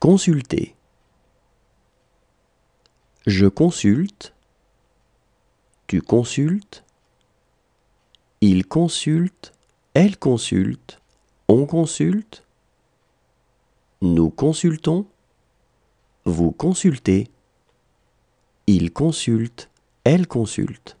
Consulter. Je consulte. Tu consultes. Il consulte. Elle consulte. On consulte. Nous consultons. Vous consultez. Il consulte. Elle consulte.